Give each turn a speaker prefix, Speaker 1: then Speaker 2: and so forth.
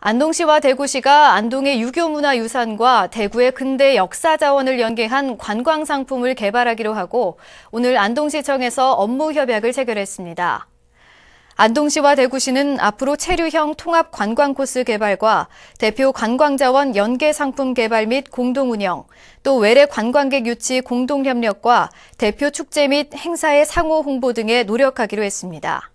Speaker 1: 안동시와 대구시가 안동의 유교문화유산과 대구의 근대 역사 자원을 연계한 관광 상품을 개발하기로 하고 오늘 안동시청에서 업무 협약을 체결했습니다. 안동시와 대구시는 앞으로 체류형 통합 관광 코스 개발과 대표 관광자원 연계 상품 개발 및 공동 운영, 또 외래 관광객 유치 공동 협력과 대표 축제 및 행사의 상호 홍보 등에 노력하기로 했습니다.